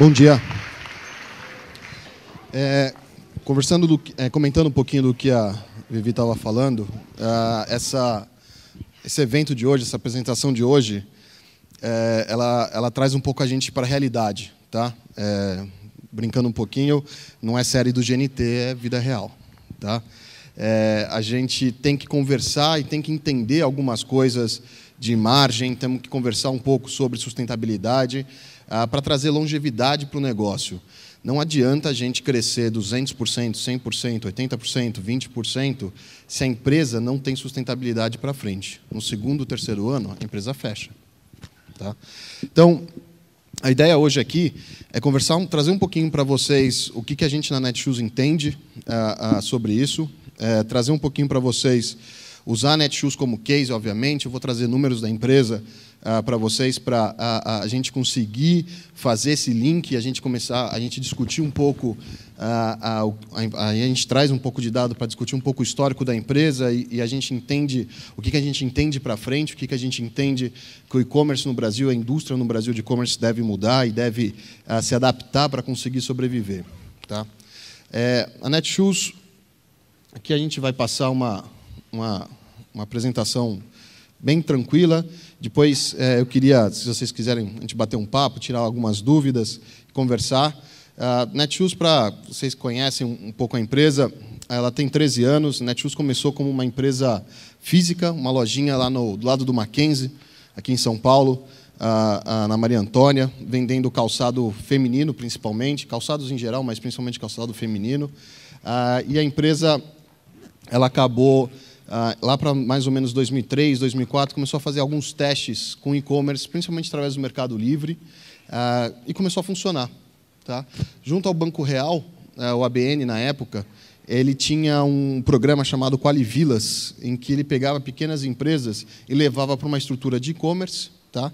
Bom dia. É, conversando, do, é, comentando um pouquinho do que a Vivi estava falando, uh, essa, esse evento de hoje, essa apresentação de hoje, é, ela, ela traz um pouco a gente para a realidade, tá? É, brincando um pouquinho, não é série do GNT, é vida real, tá? É, a gente tem que conversar e tem que entender algumas coisas de margem, temos que conversar um pouco sobre sustentabilidade ah, para trazer longevidade para o negócio. Não adianta a gente crescer 200%, 100%, 80%, 20% se a empresa não tem sustentabilidade para frente. No segundo, terceiro ano, a empresa fecha. Tá? Então, a ideia hoje aqui é conversar, trazer um pouquinho para vocês o que, que a gente na Netshoes entende ah, ah, sobre isso, é, trazer um pouquinho para vocês usar a Netshoes como case, obviamente, eu vou trazer números da empresa, ah, para vocês, para a, a, gente conseguir fazer esse link, a gente começar, a gente discutir um pouco, ah, a, a, a gente traz um pouco de dado para discutir um pouco o histórico da empresa e, e a gente entende o que, que a gente entende para frente, o que, que a gente entende que o e-commerce no Brasil, a indústria no Brasil de e-commerce deve mudar e deve ah, se adaptar para conseguir sobreviver. Tá? É, a Netshoes, aqui a gente vai passar uma, uma, uma apresentação bem tranquila. Depois é, eu queria, se vocês quiserem, a gente bater um papo, tirar algumas dúvidas, conversar. A Netshoes, para vocês conhecem um pouco a empresa, ela tem 13 anos. A Netshoes começou como uma empresa física, uma lojinha lá no, do lado do Mackenzie, aqui em São Paulo, na Maria Antônia, vendendo calçado feminino principalmente, calçados em geral, mas principalmente calçado feminino. E a empresa ela acabou ah, lá para mais ou menos 2003, 2004, começou a fazer alguns testes com e-commerce, principalmente através do Mercado Livre, ah, e começou a funcionar. Tá? Junto ao Banco Real, eh, o ABN na época, ele tinha um programa chamado Qualivilas, em que ele pegava pequenas empresas e levava para uma estrutura de e-commerce, tá?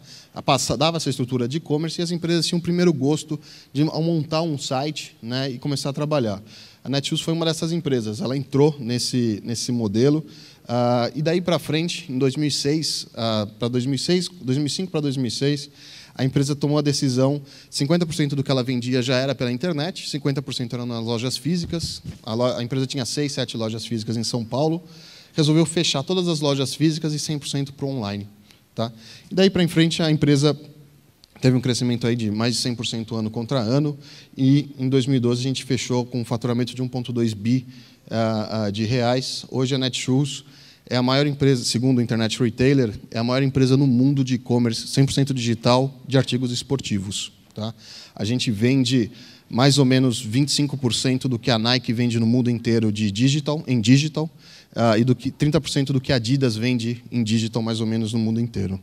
dava essa estrutura de e-commerce e as empresas tinham o primeiro gosto de montar um site né, e começar a trabalhar. A Netshoes foi uma dessas empresas, ela entrou nesse, nesse modelo, Uh, e daí para frente, em 2006, uh, para 2006, 2005 para 2006, a empresa tomou a decisão, 50% do que ela vendia já era pela internet, 50% eram nas lojas físicas. A, a empresa tinha 6, 7 lojas físicas em São Paulo. Resolveu fechar todas as lojas físicas e 100% para online. Tá? E daí para frente, a empresa teve um crescimento aí de mais de 100% ano contra ano. E em 2012, a gente fechou com um faturamento de 1,2 bi uh, de reais. Hoje, a Netshoes é a maior empresa, segundo o Internet Retailer, é a maior empresa no mundo de e-commerce 100% digital de artigos esportivos. Tá? A gente vende mais ou menos 25% do que a Nike vende no mundo inteiro de digital, em digital, uh, e do que 30% do que a Adidas vende em digital, mais ou menos, no mundo inteiro.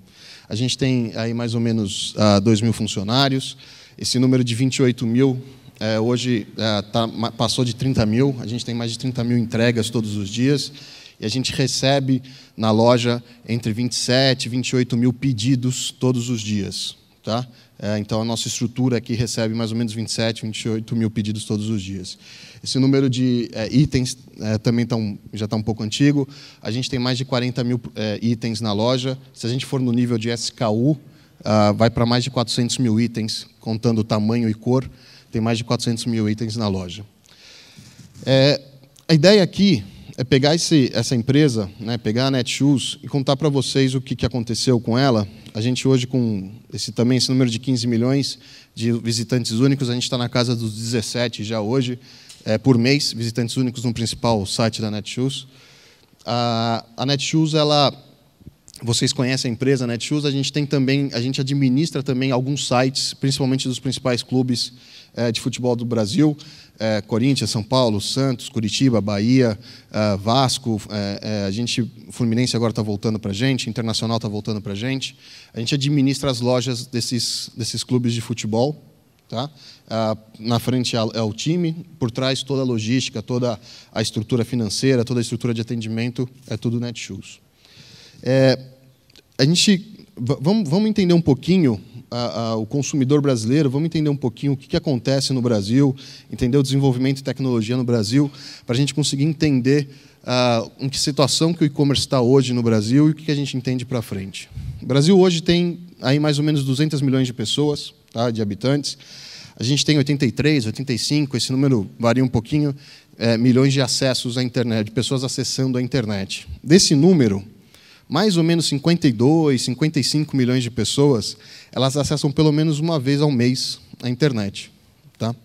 A gente tem aí mais ou menos uh, ah, 2 mil funcionários. Esse número de 28 mil é, hoje é, tá, passou de 30 mil. A gente tem mais de 30 mil entregas todos os dias e a gente recebe na loja entre 27 e 28 mil pedidos todos os dias. Tá? É, então, a nossa estrutura aqui recebe mais ou menos 27, 28 mil pedidos todos os dias. Esse número de é, itens é, também tá já está um pouco antigo. A gente tem mais de 40 mil é, itens na loja. Se a gente for no nível de SKU, ah, vai para mais de 400 mil itens, contando tamanho e cor, tem mais de 400 mil itens na loja. É, a ideia aqui é pegar esse, essa empresa, né, pegar a Netshoes e contar para vocês o que, que aconteceu com ela. A gente hoje, com esse também esse número de 15 milhões de visitantes únicos, a gente está na casa dos 17 já hoje, é, por mês, visitantes únicos no principal site da Netshoes. A, a Netshoes, ela vocês conhecem a empresa né, Netshoes, a gente tem também, a gente administra também alguns sites, principalmente dos principais clubes é, de futebol do Brasil, é, Corinthians, São Paulo, Santos, Curitiba, Bahia, é, Vasco, a gente, Fluminense agora está voltando para a gente, Internacional está voltando para a gente. A gente administra as lojas desses, desses clubes de futebol, Tá? na frente é, é o time, por trás toda a logística, toda a estrutura financeira, toda a estrutura de atendimento, é tudo Netshoes. É, a gente vamos, vamos entender um pouquinho a, a, o consumidor brasileiro, vamos entender um pouquinho o que, que acontece no Brasil, entender o desenvolvimento e tecnologia no Brasil, para a gente conseguir entender uh, em que situação que o e-commerce está hoje no Brasil e o que, que a gente entende para frente. O Brasil hoje tem aí mais ou menos 200 milhões de pessoas, tá, de habitantes. A gente tem 83, 85, esse número varia um pouquinho, é, milhões de acessos à internet, de pessoas acessando a internet. Desse número, mais ou menos 52, 55 milhões de pessoas, elas acessam pelo menos uma vez ao mês a internet. Tá?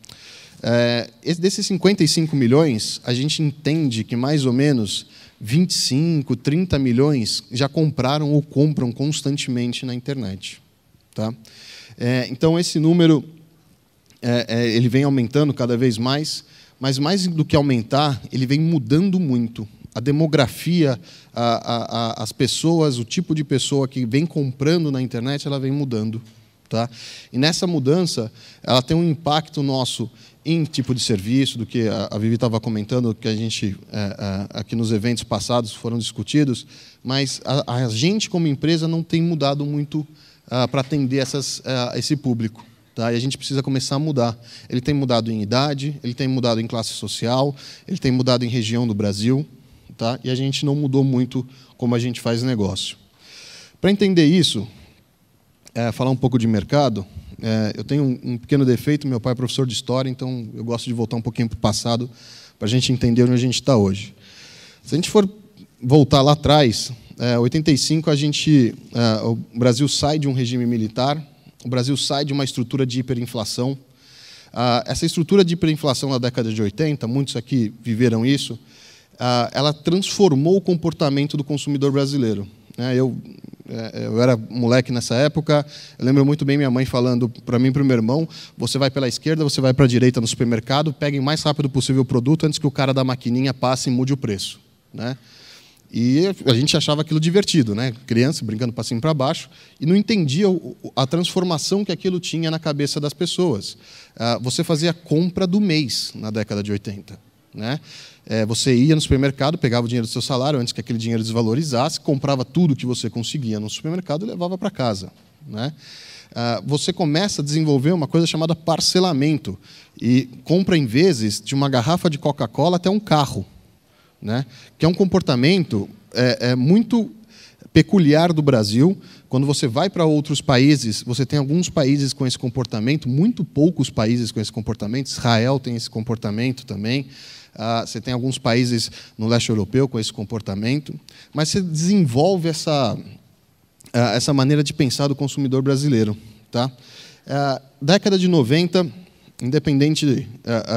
É, desses 55 milhões, a gente entende que mais ou menos 25, 30 milhões já compraram ou compram constantemente na internet. Tá? É, então, esse número é, ele vem aumentando cada vez mais, mas mais do que aumentar, ele vem mudando muito a demografia, a, a, as pessoas, o tipo de pessoa que vem comprando na internet, ela vem mudando. Tá? E nessa mudança, ela tem um impacto nosso em tipo de serviço, do que a, a Vivi estava comentando, que a gente, é, é, aqui é, nos eventos passados foram discutidos, mas a, a gente, como empresa, não tem mudado muito uh, ah, para atender essas, uh, esse público. Tá? E a gente precisa começar a mudar. Ele tem mudado em idade, ele tem mudado em classe social, ele tem mudado em região do Brasil tá? e a gente não mudou muito como a gente faz negócio. Para entender isso, é, falar um pouco de mercado, é, eu tenho um, um, pequeno defeito, meu pai é professor de história, então eu gosto de voltar um pouquinho para o passado para a gente entender onde a gente está hoje. Se a gente for voltar lá atrás, é, 85 a gente, é, o Brasil sai de um regime militar, o Brasil sai de uma estrutura de hiperinflação. Ah, essa estrutura de hiperinflação na década de 80, muitos aqui viveram isso, ah, ela transformou o comportamento do consumidor brasileiro. Né? Eu, eh, eu era moleque nessa época, eu lembro muito bem minha mãe falando para mim e para o meu irmão: você vai pela esquerda, você vai para a direita no supermercado, peguem mais rápido possível o produto antes que o cara da maquininha passe e mude o preço. Né? E a gente achava aquilo divertido, né? criança brincando para cima e para baixo, e não entendia a transformação que aquilo tinha na cabeça das pessoas. Ah, você fazia compra do mês na década de 80. Né? É, você ia no supermercado, pegava o dinheiro do seu salário antes que aquele dinheiro desvalorizasse, comprava tudo que você conseguia no supermercado e levava para casa. Né? Ah, você começa a desenvolver uma coisa chamada parcelamento e compra em vezes de uma garrafa de Coca-Cola até um carro, né? que é um comportamento é, é muito peculiar do Brasil, quando você vai para outros países, você tem alguns países com esse comportamento, muito poucos países com esse comportamento. Israel tem esse comportamento também. Uh, você tem alguns países no leste europeu com esse comportamento. Mas você desenvolve essa, uh, essa maneira de pensar do consumidor brasileiro. Tá? Uh, década de 90, independente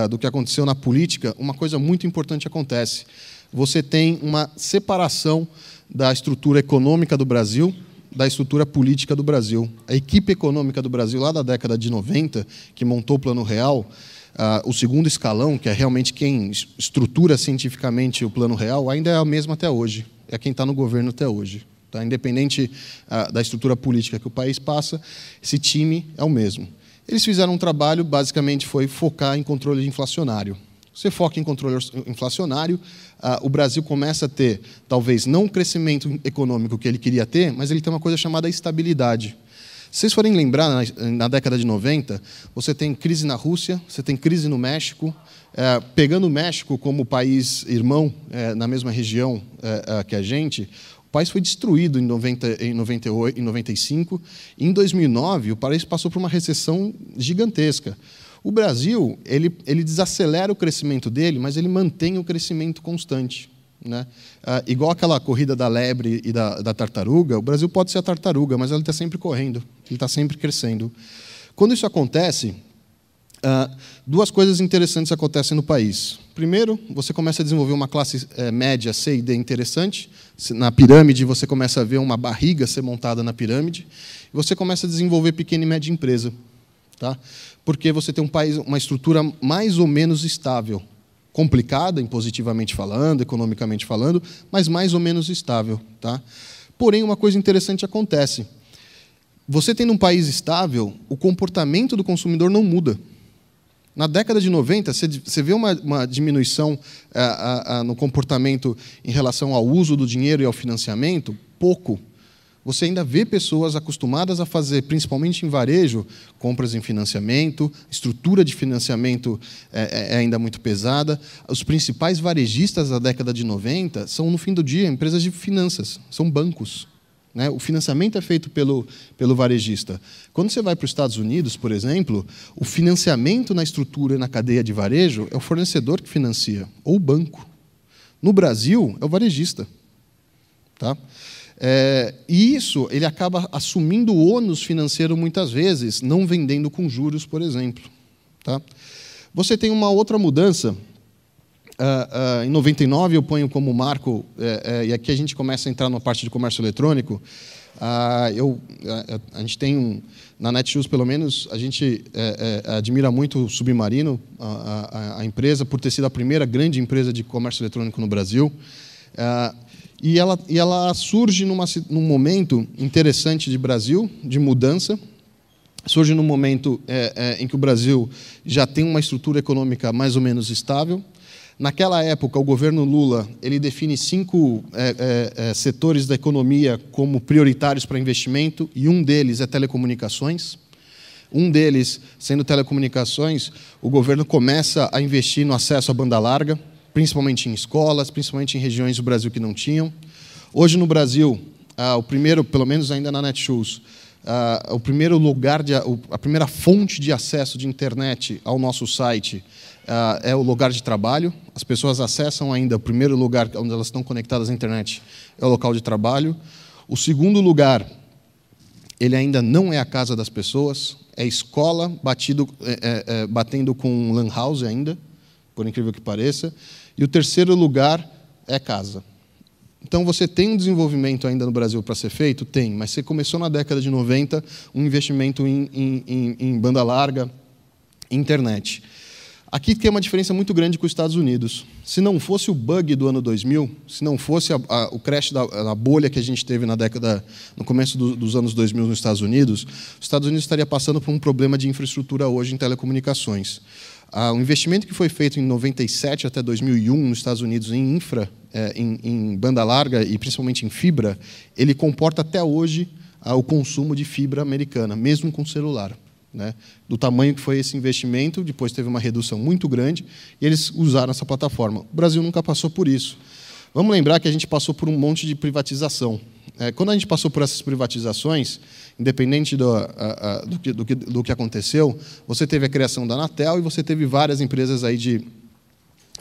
do que aconteceu na política, uma coisa muito importante acontece. Você tem uma separação da estrutura econômica do Brasil da estrutura política do Brasil. A equipe econômica do Brasil, lá da década de 90, que montou o Plano Real, Uh, o segundo escalão, que é realmente quem estrutura cientificamente o plano real, ainda é a mesma até hoje. É quem está no governo até hoje. Tá? Independente uh, da estrutura política que o país passa, esse time é o mesmo. Eles fizeram um trabalho, basicamente, foi focar em controle inflacionário. Você foca em controle inflacionário, ah, o Brasil começa a ter, talvez, não o crescimento econômico que ele queria ter, mas ele tem uma coisa chamada estabilidade. Se vocês forem lembrar, na, década de 90, você tem crise na Rússia, você tem crise no México. Eh, pegando o México como país irmão, eh, na mesma região eh, que a gente, o país foi destruído em, 90, em 98, em 95. Em 2009, o país passou por uma recessão gigantesca. O Brasil ele, ele desacelera o crescimento dele, mas ele mantém o crescimento constante. Né? Ah, igual aquela corrida da lebre e da, da, tartaruga, o Brasil pode ser a tartaruga, mas ele está sempre correndo, ele está sempre crescendo. Quando isso acontece, ah, duas coisas interessantes acontecem no país. Primeiro, você começa a desenvolver uma classe é, média C e D interessante. Na pirâmide, você começa a ver uma barriga ser montada na pirâmide. Você começa a desenvolver pequena e média empresa. Tá? porque você tem um país, uma estrutura mais ou menos estável, complicada, impositivamente falando, economicamente falando, mas mais ou menos estável, tá? Porém, uma coisa interessante acontece. Você tendo um país estável, o comportamento do consumidor não muda. Na década de 90, você vê uma, uma diminuição eh, no comportamento em relação ao uso do dinheiro e ao financiamento? Pouco. Você ainda vê pessoas acostumadas a fazer, principalmente em varejo, compras em financiamento, estrutura de financiamento é, é ainda muito pesada. Os principais varejistas da década de 90 são, no fim do dia, empresas de finanças, são bancos. Né? O financiamento é feito pelo, pelo varejista. Quando você vai para os Estados Unidos, por exemplo, o financiamento na estrutura e na cadeia de varejo é o fornecedor que financia, ou o banco. No Brasil, é o varejista. Tá? É, e isso ele acaba assumindo ônus financeiro muitas vezes, não vendendo com juros, por exemplo. Tá? Você tem uma outra mudança. Uh, uh, em 99 eu ponho como marco, uh, e aqui a gente começa a entrar na parte de comércio eletrônico. Ah, eu, a gente tem um, na Netshoes pelo menos, a gente é, admira muito o Submarino, a, a, empresa, por ter sido a primeira grande empresa de comércio eletrônico no Brasil. Uh, e ela, e ela surge numa, num momento interessante de Brasil, de mudança. Surge num momento é, é, em que o Brasil já tem uma estrutura econômica mais ou menos estável. Naquela época, o governo Lula ele define cinco é, é, é setores da economia como prioritários para investimento, e um deles é telecomunicações. Um deles, sendo telecomunicações, o governo começa a investir no acesso à banda larga principalmente em escolas, principalmente em regiões do Brasil que não tinham. Hoje no Brasil, ah, o primeiro, pelo menos ainda na Netshoes, ah, o primeiro lugar, de, a primeira fonte de acesso de internet ao nosso site ah, é o lugar de trabalho. As pessoas acessam ainda o primeiro lugar onde elas estão conectadas à internet é o local de trabalho. O segundo lugar, ele ainda não é a casa das pessoas, é escola batido, é, é, é batendo com lan house ainda, por incrível que pareça. E o terceiro lugar é casa. Então você tem um desenvolvimento ainda no Brasil para ser feito? Tem, mas você começou na década de 90 um investimento em, em, em, em banda larga, internet. Aqui tem uma diferença muito grande com os Estados Unidos. Se não fosse o bug do ano 2000, se não fosse a, a, o crash da a bolha que a gente teve na década, no começo do, dos anos 2000 nos Estados Unidos, os Estados Unidos estaria passando por um problema de infraestrutura hoje em telecomunicações. Ah, o investimento que foi feito em 97 até 2001 nos Estados Unidos em infra, eh, em, em, banda larga e principalmente em fibra, ele comporta até hoje ah, o consumo de fibra americana, mesmo com celular. Né? Do tamanho que foi esse investimento, depois teve uma redução muito grande e eles usaram essa plataforma. O Brasil nunca passou por isso. Vamos lembrar que a gente passou por um monte de privatização. É, quando a gente passou por essas privatizações, independente do, a, a, do, que, do, que, do, que, aconteceu, você teve a criação da Anatel e você teve várias empresas aí de,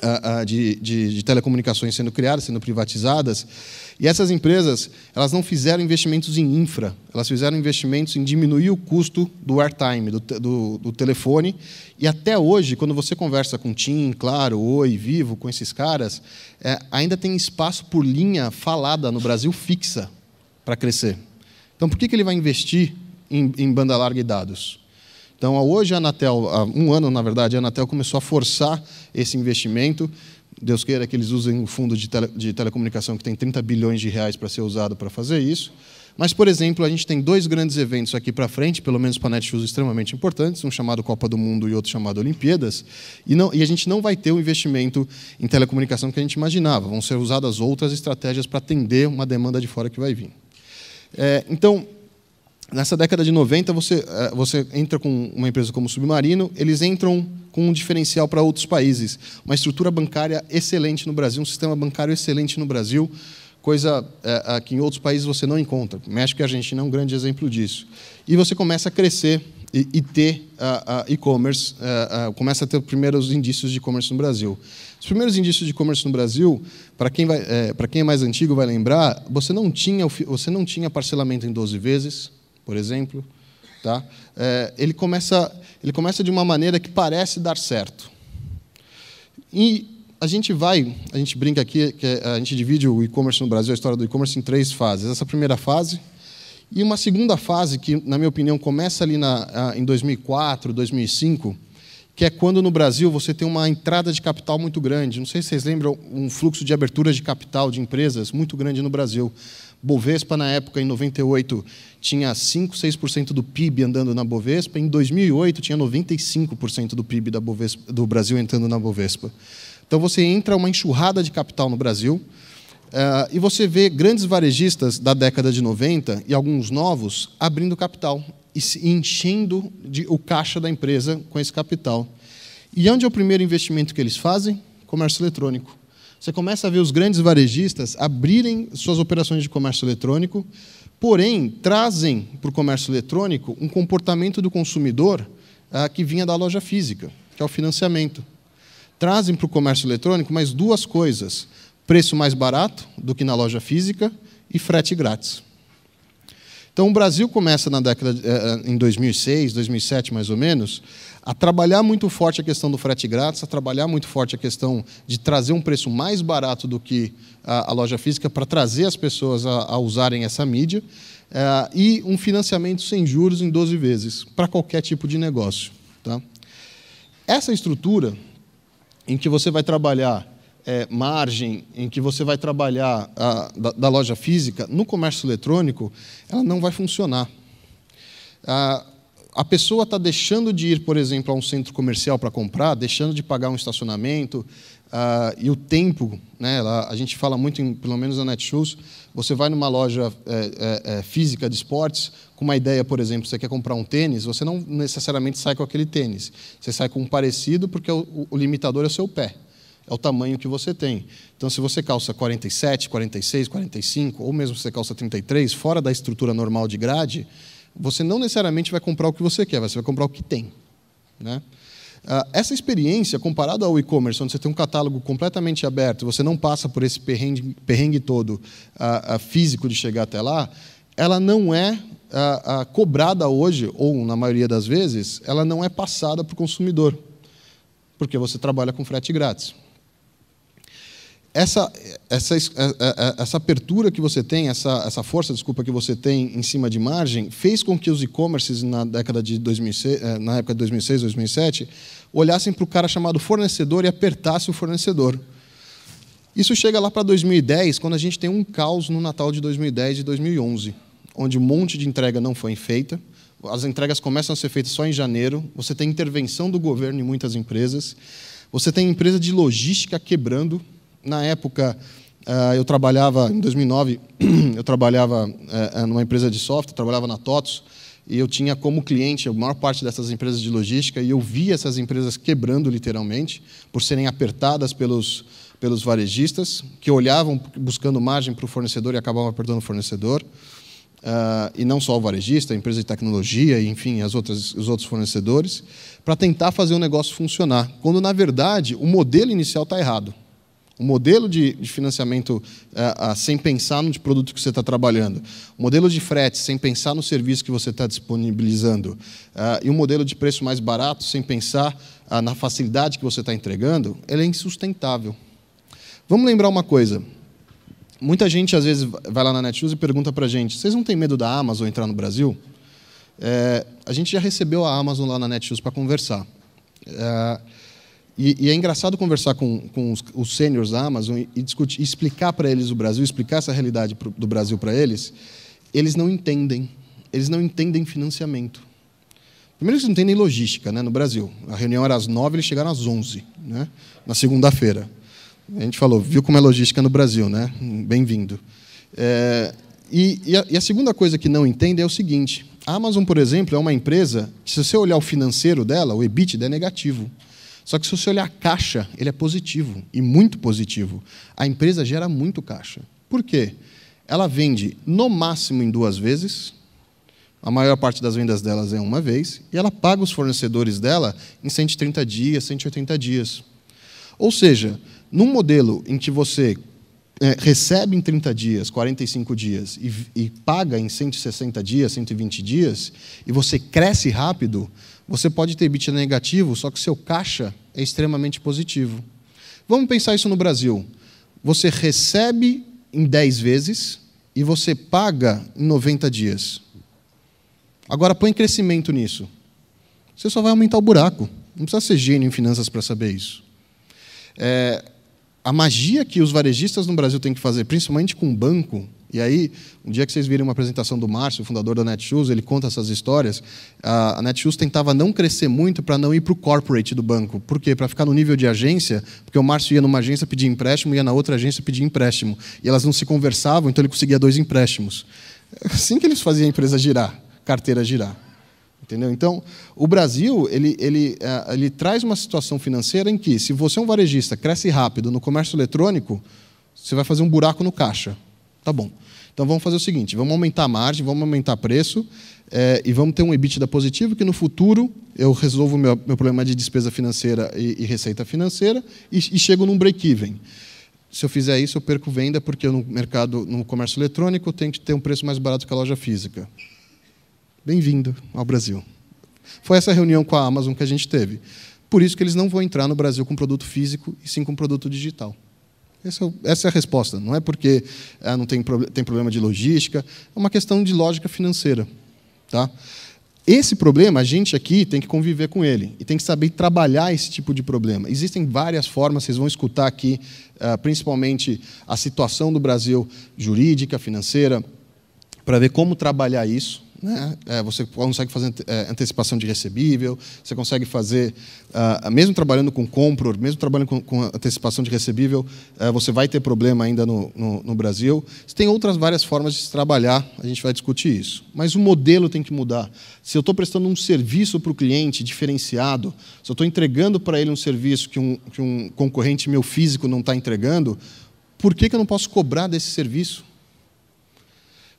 a, de, de, de, telecomunicações sendo criadas, sendo privatizadas. E essas empresas, elas não fizeram investimentos em infra, elas fizeram investimentos em diminuir o custo do airtime, do, do, do telefone. E até hoje, quando você conversa com TIM, Claro, Oi, Vivo, com esses caras, é, ainda tem espaço por linha falada no Brasil fixa para crescer. Então, por que, que ele vai investir em, em banda larga e dados? Então, hoje a Anatel, há um ano na verdade, a Anatel começou a forçar esse investimento. Deus queira que eles usem o fundo de, tele, de telecomunicação, que tem 30 bilhões de reais para ser usado para fazer isso. Mas, por exemplo, a gente tem dois grandes eventos aqui para frente, pelo menos para a extremamente importantes, um chamado Copa do Mundo e outro chamado Olimpíadas, e, não, e a gente não vai ter o investimento em telecomunicação que a gente imaginava. Vão ser usadas outras estratégias para atender uma demanda de fora que vai vir. É, então, nessa década de 90, você, é, você entra com uma empresa como Submarino, eles entram com um diferencial para outros países. Uma estrutura bancária excelente no Brasil, um sistema bancário excelente no Brasil, coisa é, que em outros países você não encontra. México e Argentina é um grande exemplo disso. E você começa a crescer e, e ter uh, uh, e-commerce, uh, começa a ter os primeiros indícios de e-commerce no Brasil. Os primeiros indícios de e-commerce no Brasil, para quem, é, quem é mais antigo vai lembrar, você não tinha, você não tinha parcelamento em 12 vezes, por exemplo. Tá? É, ele, começa, ele começa de uma maneira que parece dar certo. E a gente vai, a gente brinca aqui, que é, a gente divide o e-commerce no Brasil, a história do e-commerce, em três fases. Essa primeira fase, e uma segunda fase que, na minha opinião, começa ali na, em 2004, 2005, que é quando no Brasil você tem uma entrada de capital muito grande. Não sei se vocês lembram um fluxo de abertura de capital de empresas muito grande no Brasil. Bovespa, na época, em 98, tinha 5, 6% do PIB andando na Bovespa. Em 2008, tinha 95% do PIB da Bovespa, do Brasil entrando na Bovespa. Então, você entra uma enxurrada de capital no Brasil uh, e você vê grandes varejistas da década de 90 e alguns novos abrindo capital e enchendo de, o caixa da empresa com esse capital. E onde é o primeiro investimento que eles fazem? Comércio eletrônico. Você começa a ver os grandes varejistas abrirem suas operações de comércio eletrônico, porém trazem para o comércio eletrônico um comportamento do consumidor ah, que vinha da loja física, que é o financiamento. Trazem para o comércio eletrônico mais duas coisas: preço mais barato do que na loja física e frete grátis. Então, o Brasil começa na década de, eh, eh, em 2006, 2007 mais ou menos, a trabalhar muito forte a questão do frete grátis, a trabalhar muito forte a questão de trazer um preço mais barato do que a, a loja física para trazer as pessoas a, a usarem essa mídia é, e um financiamento sem juros em 12 vezes para qualquer tipo de negócio. Tá? Essa estrutura em que você vai trabalhar é, margem em que você vai trabalhar a, da, da, loja física, no comércio eletrônico, ela não vai funcionar. A, a pessoa está deixando de ir, por exemplo, a um centro comercial para comprar, deixando de pagar um estacionamento, e o tempo, né, ela, a gente fala muito, em, pelo menos na Netshoes, você vai numa loja é, é, é, física de esportes com uma ideia, por exemplo, você quer comprar um tênis, você não necessariamente sai com aquele tênis. Você sai com um parecido porque o, o limitador é o seu pé é o tamanho que você tem. Então, se você calça 47, 46, 45, ou mesmo se você calça 33, fora da estrutura normal de grade, você não necessariamente vai comprar o que você quer, você vai comprar o que tem. Né? Ah, essa experiência, comparado ao e-commerce, onde você tem um catálogo completamente aberto, você não passa por esse perrengue, perrengue todo ah, ah, físico de chegar até lá, ela não é cobrada hoje, ou na maioria das vezes, ela não é passada para o consumidor, porque você trabalha com frete grátis essa, essa, é, é, é, essa apertura que você tem, essa, essa força, desculpa, que você tem em cima de margem, fez com que os e-commerces na década de 2006, na época de 2006, 2007, olhassem para o cara chamado fornecedor e apertassem o fornecedor. Isso chega lá para 2010, quando a gente tem um caos no Natal de 2010 e 2011, onde um monte de entrega não foi feita, as entregas começam a ser feitas só em janeiro, você tem intervenção do governo em muitas empresas, você tem empresa de logística quebrando, na época, ah, eu trabalhava, em 2009, eu trabalhava eh, numa empresa de software, trabalhava na TOTOS, e eu tinha como cliente a maior parte dessas empresas de logística, e eu via essas empresas quebrando literalmente, por serem apertadas pelos, pelos varejistas, que olhavam buscando margem para o fornecedor e acabavam apertando o fornecedor. Uh, e não só o varejista, a empresa de tecnologia, e, enfim, as outras, os outros fornecedores, para tentar fazer o negócio funcionar, quando na verdade o modelo inicial está errado um modelo de, de financiamento uh, uh, sem pensar no produto que você está trabalhando, um modelo de frete sem pensar no serviço que você está disponibilizando uh, e um modelo de preço mais barato sem pensar é, na facilidade que você está entregando, ele é insustentável. Vamos lembrar uma coisa. Muita gente, às vezes, vai lá na Netshoes e pergunta para a gente, vocês não têm medo da Amazon entrar no Brasil? É, a gente já recebeu a Amazon lá na Netshoes para conversar. É, e, e, é engraçado conversar com, com os, os sêniores da Amazon e, e discutir, explicar para eles o Brasil, explicar essa realidade pro, do Brasil para eles. Eles não entendem. Eles não entendem financiamento. Primeiro, eles não entendem logística né, no Brasil. A reunião era às nove, eles chegaram às onze, né, na segunda-feira. A gente falou, viu como é logística no Brasil, né? Bem-vindo. É, e, e, e a segunda coisa que não entendem é o seguinte: a Amazon, por exemplo, é uma empresa que, se você olhar o financeiro dela, o EBITDA é negativo. Só que se você olhar caixa, ele é positivo e muito positivo. A empresa gera muito caixa. Por quê? Ela vende no máximo em duas vezes, a maior parte das vendas delas é uma vez, e ela paga os fornecedores dela em 130 dias, 180 dias. Ou seja, num modelo em que você é, recebe em 30 dias, 45 dias e, e paga em 160 dias, 120 dias, e você cresce rápido, você pode ter bit negativo, só que seu caixa é extremamente positivo. Vamos pensar isso no Brasil. Você recebe em 10 vezes e você paga em 90 dias. Agora põe crescimento nisso. Você só vai aumentar o buraco. Não precisa ser gênio em finanças para saber isso. É, a magia que os varejistas no Brasil têm que fazer, principalmente com o banco, e aí, um dia que vocês virem uma apresentação do Márcio, fundador da Netshoes, ele conta essas histórias. A Netshoes tentava não crescer muito para não ir para o corporate do banco. Por quê? Para ficar no nível de agência, porque o Márcio ia numa agência pedir empréstimo, ia na outra agência pedir empréstimo. E elas não se conversavam, então ele conseguia dois empréstimos. É assim que eles faziam a empresa girar, carteira girar. Entendeu? Então, o Brasil ele, ele, é, ele traz uma situação financeira em que, se você é um varejista, cresce rápido no comércio eletrônico, você vai fazer um buraco no caixa. Tá bom. Então vamos fazer o seguinte: vamos aumentar a margem, vamos aumentar preço é, e vamos ter um EBITDA positivo que no futuro eu resolvo meu, meu problema de despesa financeira e, e receita financeira e, e chego num break-even. Se eu fizer isso, eu perco venda porque no mercado, no comércio eletrônico, eu tenho que ter um preço mais barato que a loja física. Bem-vindo ao Brasil. Foi essa reunião com a Amazon que a gente teve. Por isso que eles não vão entrar no Brasil com produto físico e sim com produto digital. É essa, é a resposta. Não é porque ah, não tem, tem problema de logística, é uma questão de lógica financeira. Tá? Esse problema, a gente aqui tem que conviver com ele e tem que saber trabalhar esse tipo de problema. Existem várias formas, vocês vão escutar aqui, ah, principalmente a situação do Brasil jurídica, financeira, para ver como trabalhar isso. Né? É, você consegue fazer é, antecipação de recebível, você consegue fazer, uh, mesmo trabalhando com compra, mesmo trabalhando com, com antecipação de recebível, uh, você vai ter problema ainda no, no, no, Brasil. Você tem outras várias formas de se trabalhar, a gente vai discutir isso. Mas o modelo tem que mudar. Se eu estou prestando um serviço para o cliente diferenciado, se eu estou entregando para ele um serviço que um, que um concorrente meu físico não está entregando, por que, que eu não posso cobrar desse serviço?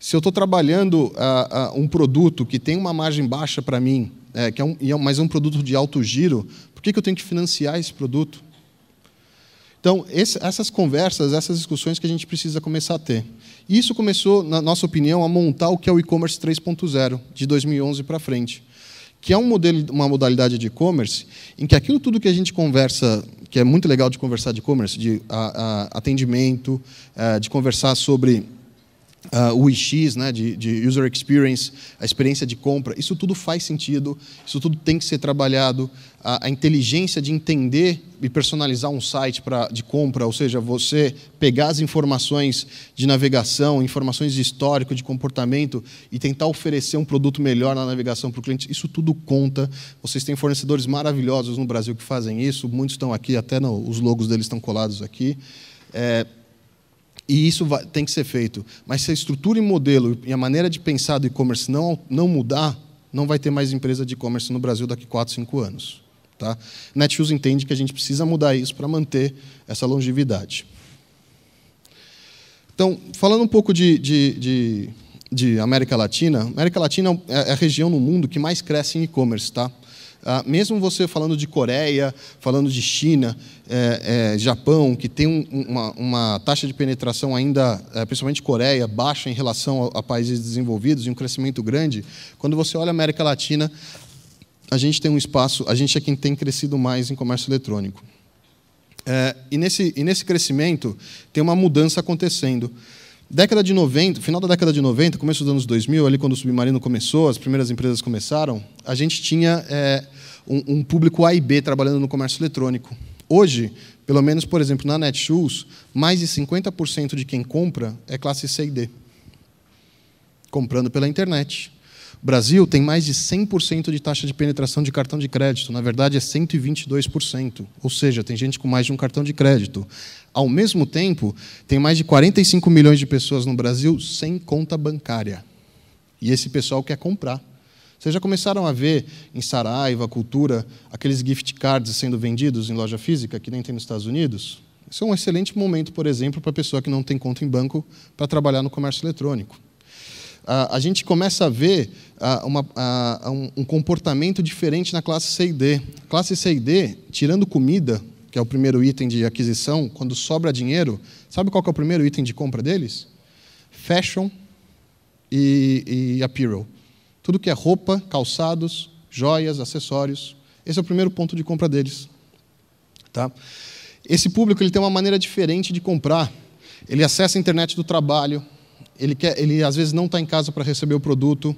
Se eu estou trabalhando uh, uh, um produto que tem uma margem baixa para mim, é, que é um, é, mas é um produto de alto giro, por que, que eu tenho que financiar esse produto? Então, esse, essas conversas, essas discussões que a gente precisa começar a ter. Isso começou, na nossa opinião, a montar o que é o e-commerce 3.0, de 2011 para frente, que é um modelo, uma modalidade de e-commerce em que aquilo tudo que a gente conversa, que é muito legal de conversar de e-commerce, de a, ah, a, atendimento, a, eh, de conversar sobre Uh, o UX, né, de, de, user experience, a experiência de compra, isso tudo faz sentido, isso tudo tem que ser trabalhado. A, a inteligência de entender e personalizar um site pra, de compra, ou seja, você pegar as informações de navegação, informações de histórico, de comportamento e tentar oferecer um produto melhor na navegação para o cliente, isso tudo conta. Vocês têm fornecedores maravilhosos no Brasil que fazem isso, muitos estão aqui, até no, os logos deles estão colados aqui. É, e isso vai, tem que ser feito. Mas se a estrutura e modelo e a maneira de pensar do e-commerce não, não mudar, não vai ter mais empresa de e-commerce no Brasil daqui a 4, 5 anos. Tá? Netshoes entende que a gente precisa mudar isso para manter essa longevidade. Então, falando um pouco de, de, de, de América Latina, América Latina é, é a região no mundo que mais cresce em e-commerce. Tá? Ah, mesmo você falando de Coreia, falando de China, é, é, Japão, que tem um, uma, uma, taxa de penetração ainda, é, principalmente Coreia, baixa em relação a, a países desenvolvidos e um crescimento grande, quando você olha a América Latina, a gente tem um espaço, a gente é quem tem crescido mais em comércio eletrônico. É, e, nesse, e nesse crescimento, tem uma mudança acontecendo. Década de 90, final da década de 90, começo dos anos 2000, ali quando o Submarino começou, as primeiras empresas começaram, a gente tinha é, um, um, público A e B trabalhando no comércio eletrônico. Hoje, pelo menos, por exemplo, na Netshoes, mais de 50% de quem compra é classe C e D, comprando pela internet. Brasil tem mais de 100% de taxa de penetração de cartão de crédito, na verdade é 122%, ou seja, tem gente com mais de um cartão de crédito. Ao mesmo tempo, tem mais de 45 milhões de pessoas no Brasil sem conta bancária. E esse pessoal quer comprar. Vocês já começaram a ver em Saraiva, Cultura, aqueles gift cards sendo vendidos em loja física, que nem tem nos Estados Unidos? Isso é um excelente momento, por exemplo, para a pessoa que não tem conta em banco para trabalhar no comércio eletrônico a gente começa a ver uma, um comportamento diferente na classe C e D. classe C e D, tirando comida, que é o primeiro item de aquisição, quando sobra dinheiro, sabe qual é o primeiro item de compra deles? Fashion e, e apparel. Tudo que é roupa, calçados, joias, acessórios. Esse é o primeiro ponto de compra deles. Tá? Esse público ele tem uma maneira diferente de comprar. Ele acessa a internet do trabalho, ele, quer, ele às vezes não está em casa para receber o produto,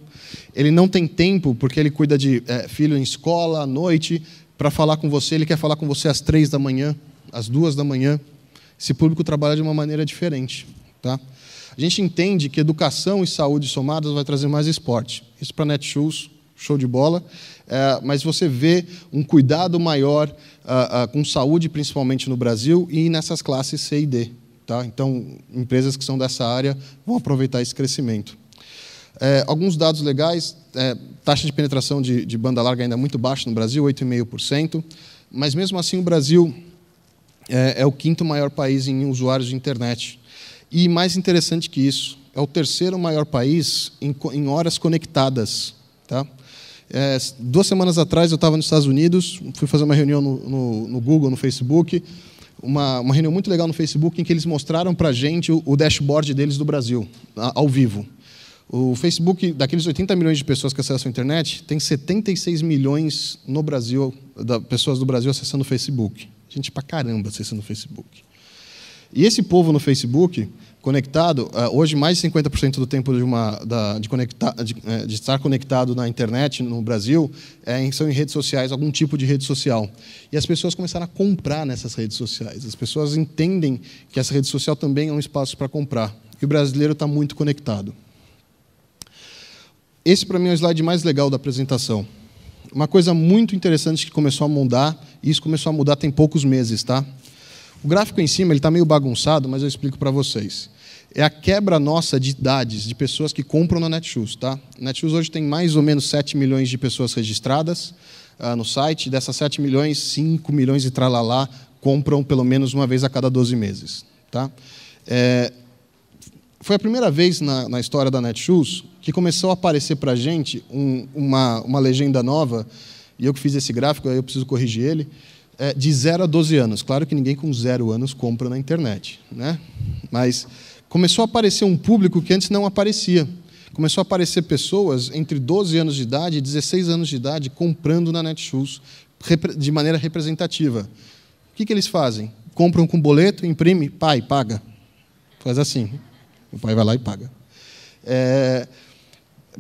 ele não tem tempo porque ele cuida de é, filho em escola à noite para falar com você, ele quer falar com você às três da manhã, às duas da manhã. Esse público trabalha de uma maneira diferente, tá? A gente entende que educação e saúde somadas vai trazer mais esporte. Isso para Netshoes, show de bola. É, mas você vê um cuidado maior uh, uh, com saúde, principalmente no Brasil e nessas classes C e D. Tá? Então, empresas que são dessa área vão aproveitar esse crescimento. É, alguns dados legais: é, taxa de penetração de, de, banda larga ainda muito baixa no Brasil, 8,5%, mas mesmo assim o Brasil é, é o quinto maior país em usuários de internet. E mais interessante que isso, é o terceiro maior país em, em horas conectadas. Tá? É, duas semanas atrás eu estava nos Estados Unidos, fui fazer uma reunião no, no, no Google, no Facebook, uma, uma reunião muito legal no Facebook em que eles mostraram para a gente o, o, dashboard deles do Brasil, a, ao vivo. O Facebook, daqueles 80 milhões de pessoas que acessam a internet, tem 76 milhões no Brasil, da, pessoas do Brasil acessando o Facebook. Gente pra caramba acessando o Facebook. E esse povo no Facebook conectado, eh, hoje mais de 50% do tempo de, uma, da, de, de, eh, de, estar conectado na internet no Brasil é, são em redes sociais, algum tipo de rede social. E as pessoas começaram a comprar nessas redes sociais. As pessoas entendem que essa rede social também é um espaço para comprar. E o brasileiro está muito conectado. Esse, para mim, é o slide mais legal da apresentação. Uma coisa muito interessante que começou a mudar, e isso começou a mudar tem poucos meses, tá? O gráfico em cima está meio bagunçado, mas eu explico para vocês é a quebra nossa de idades, de pessoas que compram na Netshoes. Tá? Netshoes hoje tem mais ou menos 7 milhões de pessoas registradas uh, no site. Dessas 7 milhões, 5 milhões e tralalá compram pelo menos uma vez a cada 12 meses. Tá? É, foi a primeira vez na, na, história da Netshoes que começou a aparecer para a gente um, uma, uma legenda nova, e eu que fiz esse gráfico, aí eu preciso corrigir ele, é, de 0 a 12 anos. Claro que ninguém com 0 anos compra na internet, né? mas começou a aparecer um público que antes não aparecia. Começou a aparecer pessoas entre 12 anos de idade e 16 anos de idade comprando na Netshoes de maneira representativa. O que, que eles fazem? Compram com boleto, imprime, pai, paga. Faz assim. O pai vai lá e paga. É,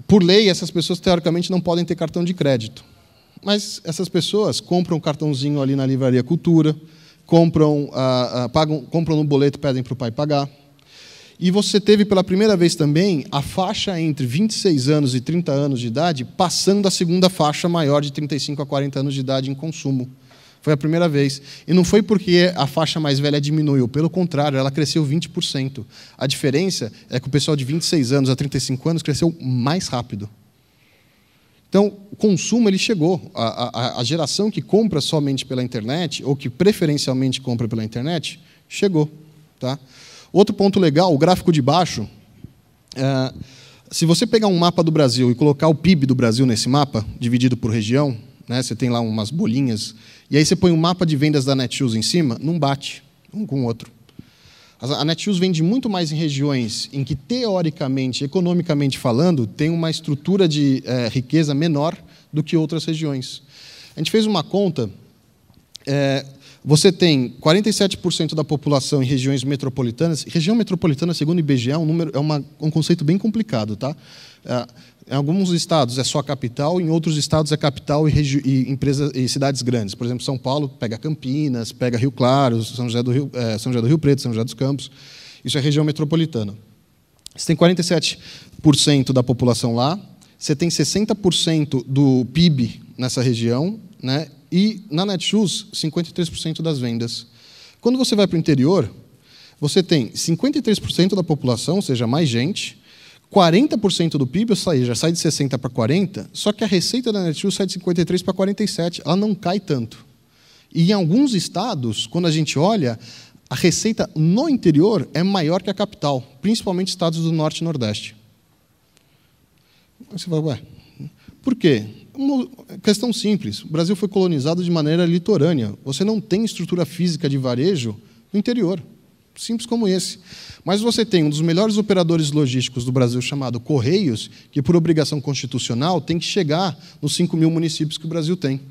por lei, essas pessoas teoricamente não podem ter cartão de crédito. Mas essas pessoas compram um cartãozinho ali na Livraria Cultura, compram, ah, ah, pagam, compram no boleto, e pedem para o pai pagar e você teve pela primeira vez também a faixa entre 26 anos e 30 anos de idade passando a segunda faixa maior de 35 a 40 anos de idade em consumo. Foi a primeira vez. E não foi porque a faixa mais velha diminuiu, pelo contrário, ela cresceu 20%. A diferença é que o pessoal de 26 anos a 35 anos cresceu mais rápido. Então, o consumo ele chegou. A, a, a geração que compra somente pela internet, ou que preferencialmente compra pela internet, chegou. Tá? Outro ponto legal, o gráfico de baixo. É, se você pegar um mapa do Brasil e colocar o PIB do Brasil nesse mapa, dividido por região, né, você tem lá umas bolinhas, e aí você põe o um mapa de vendas da Netshoes em cima, não bate um com o outro. A Netshoes vende muito mais em regiões em que, teoricamente, economicamente falando, tem uma estrutura de é, riqueza menor do que outras regiões. A gente fez uma conta. É, você tem 47% da população em regiões metropolitanas. Região metropolitana, segundo o IBGE, é um, número, é uma, um conceito bem complicado. Tá? É, em alguns estados é só a capital, em outros estados é capital e, e, empresa, e cidades grandes. Por exemplo, São Paulo pega Campinas, pega Rio Claro, São José do Rio, é, São José do Rio Preto, São José dos Campos. Isso é região metropolitana. Você tem 47% da população lá, você tem 60% do PIB nessa região, né? E na Netshoes, 53% das vendas. Quando você vai para o interior, você tem 53% da população, ou seja, mais gente, 40% do PIB, ou seja, sai de 60 para 40, só que a receita da Netshoes sai de 53 para 47, ela não cai tanto. E em alguns estados, quando a gente olha, a receita no interior é maior que a capital, principalmente estados do norte e nordeste. você vai, ué, por quê? Uma questão simples: o Brasil foi colonizado de maneira litorânea. Você não tem estrutura física de varejo no interior. Simples como esse. Mas você tem um dos melhores operadores logísticos do Brasil, chamado Correios, que, por obrigação constitucional, tem que chegar nos 5 mil municípios que o Brasil tem.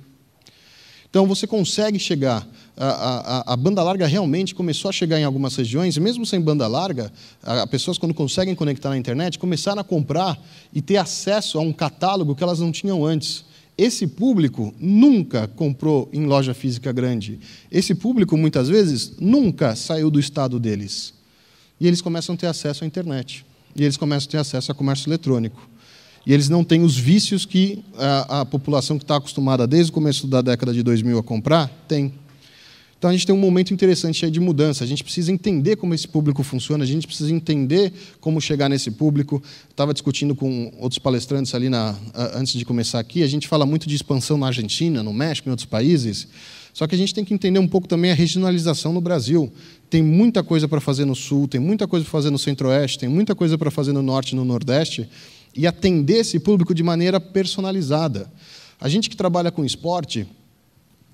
Então você consegue chegar. A, a, a, banda larga realmente começou a chegar em algumas regiões, e mesmo sem banda larga, as pessoas, quando conseguem conectar na internet, começaram a comprar e ter acesso a um catálogo que elas não tinham antes. Esse público nunca comprou em loja física grande. Esse público, muitas vezes, nunca saiu do estado deles. E eles começam a ter acesso à internet. E eles começam a ter acesso a comércio eletrônico e eles não têm os vícios que a, a população que está acostumada desde o começo da década de 2000 a comprar tem. Então a gente tem um momento interessante aí de mudança. A gente precisa entender como esse público funciona, a gente precisa entender como chegar nesse público. Estava discutindo com outros palestrantes ali na, antes de começar aqui. A gente fala muito de expansão na Argentina, no México, em outros países. Só que a gente tem que entender um pouco também a regionalização no Brasil. Tem muita coisa para fazer no Sul, tem muita coisa para fazer no Centro-Oeste, tem muita coisa para fazer no Norte e no Nordeste e atender esse público de maneira personalizada. A gente que trabalha com esporte,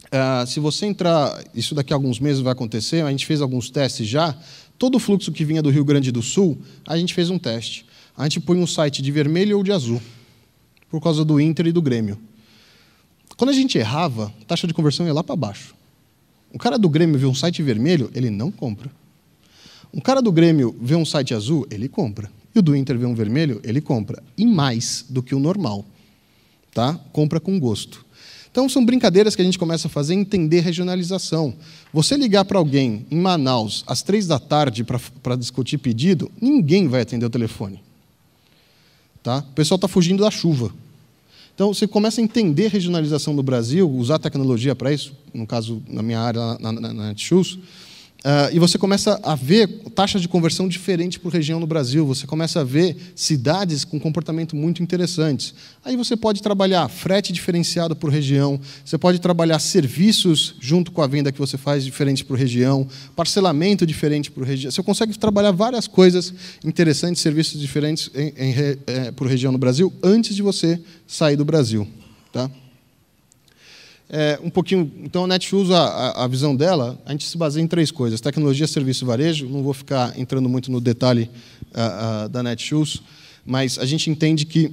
uh, se você entrar, isso daqui a alguns meses vai acontecer, a gente fez alguns testes já, todo o fluxo que vinha do Rio Grande do Sul, a gente fez um teste. A gente põe um site de vermelho ou de azul, por causa do Inter e do Grêmio. Quando a gente errava, a taxa de conversão ia lá para baixo. O cara do Grêmio vê um site vermelho, ele não compra. Um cara do Grêmio vê um site azul, ele compra. E o do Inter vê um vermelho, ele compra. E mais do que o normal. Tá? Compra com gosto. Então, são brincadeiras que a gente começa a fazer entender regionalização. Você ligar para alguém em Manaus às três da tarde para discutir pedido, ninguém vai atender o telefone. Tá? O pessoal está fugindo da chuva. Então, você começa a entender regionalização do Brasil, usar tecnologia para isso, no caso, na minha área, na, na, na Netshoes, Uh, e você começa a ver taxas de conversão diferentes por região no Brasil, você começa a ver cidades com comportamento muito interessantes. Aí você pode trabalhar frete diferenciado por região, você pode trabalhar serviços junto com a venda que você faz diferente por região, parcelamento diferente por região. Você consegue trabalhar várias coisas interessantes, serviços diferentes em, em, eh, por região no Brasil, antes de você sair do Brasil. Tá? é, um pouquinho. Então, a Netshoes, a, a visão dela, a gente se baseia em três coisas: tecnologia, serviço e varejo. Não vou ficar entrando muito no detalhe ah, ah, da Netshoes, mas a gente entende que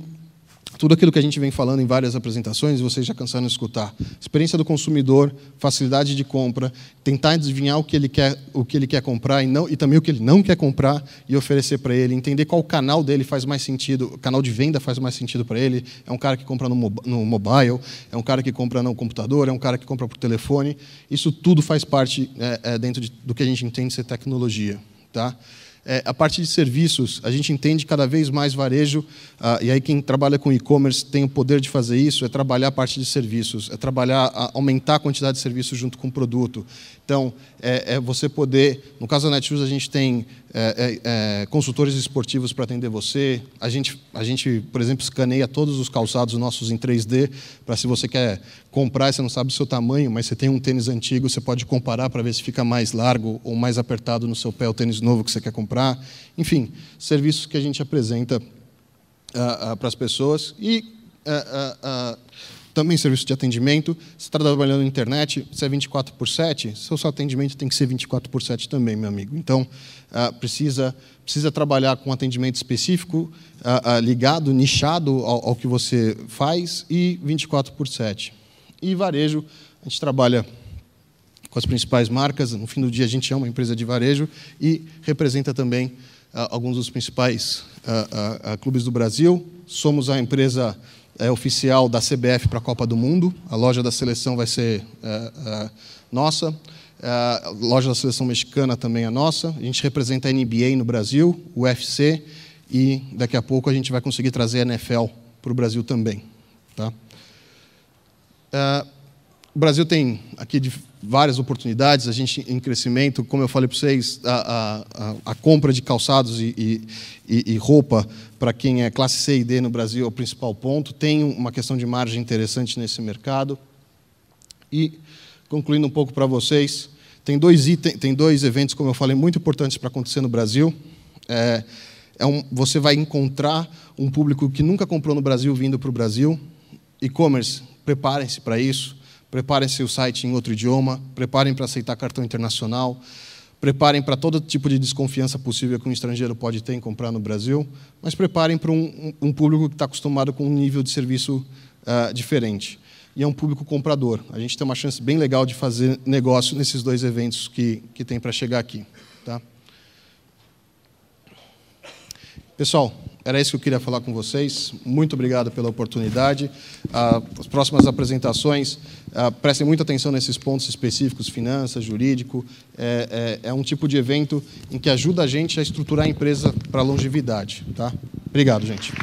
tudo aquilo que a gente vem falando em várias apresentações, vocês já cansaram de escutar. Experiência do consumidor, facilidade de compra, tentar adivinhar o que ele quer, o que ele quer comprar e, não, e também o que ele não quer comprar e oferecer para ele, entender qual canal dele faz mais sentido, canal de venda faz mais sentido para ele. É um cara que compra no, no mobile, é um cara que compra no computador, é um cara que compra por telefone. Isso tudo faz parte é, é, dentro de, do que a gente entende ser tecnologia. Tá? É, a parte de serviços, a gente entende cada vez mais varejo, uh, e aí quem trabalha com e-commerce tem o poder de fazer isso, é trabalhar a parte de serviços, é trabalhar, a aumentar a quantidade de serviços junto com o produto. Então, é, é você poder, no caso da Netshoes, a gente tem é, é, é consultores esportivos para atender você, a gente, a gente, por exemplo, escaneia todos os calçados nossos em 3D, para se você quer comprar, você não sabe o seu tamanho, mas você tem um tênis antigo, você pode comparar para ver se fica mais largo ou mais apertado no seu pé o tênis novo que você quer comprar. Enfim, serviços que a gente apresenta uh, ah, uh, ah, para as pessoas. E uh, também serviço de atendimento. Você está trabalhando na internet, você é 24 por 7, seu, atendimento tem que ser 24 por 7 também, meu amigo. Então, precisa, precisa trabalhar com atendimento específico, ligado, nichado ao, ao que você faz e 24 por 7 e varejo. A gente trabalha com as principais marcas, no fim do dia a gente é uma empresa de varejo e representa também uh, alguns dos principais uh, clubes do Brasil. Somos a empresa eh, oficial da CBF para a Copa do Mundo. A loja da seleção vai ser uh, uh, nossa. a loja da seleção mexicana também é nossa. A gente representa a NBA no Brasil, o UFC e daqui a pouco a gente vai conseguir trazer a NFL para o Brasil também. Tá? Ah, o Brasil tem aqui várias oportunidades, a gente em crescimento, como eu falei para vocês, a, a, a, compra de calçados e, e, e roupa para quem é classe C e D no Brasil é o principal ponto. Tem uma questão de margem interessante nesse mercado. E, concluindo um pouco para vocês, tem dois, tem dois eventos, como eu falei, muito importantes para acontecer no Brasil. É, é um, você vai encontrar um público que nunca comprou no Brasil vindo para o Brasil. E-commerce Preparem-se para isso. Preparem seu site em outro idioma. Preparem para aceitar cartão internacional. Preparem para todo tipo de desconfiança possível que um estrangeiro pode ter em comprar no Brasil. Mas preparem para um, um público que está acostumado com um nível de serviço uh, diferente. E é um público comprador. A gente tem uma chance bem legal de fazer negócio nesses dois eventos que, que tem para chegar aqui. Tá? Pessoal, era isso que eu queria falar com vocês. Muito obrigado pela oportunidade. Ah, as próximas apresentações, ah, prestem muita atenção nesses pontos específicos, finanças, jurídico. É, é, é um tipo de evento em que ajuda a gente a estruturar a empresa para longevidade. Tá? Obrigado, gente.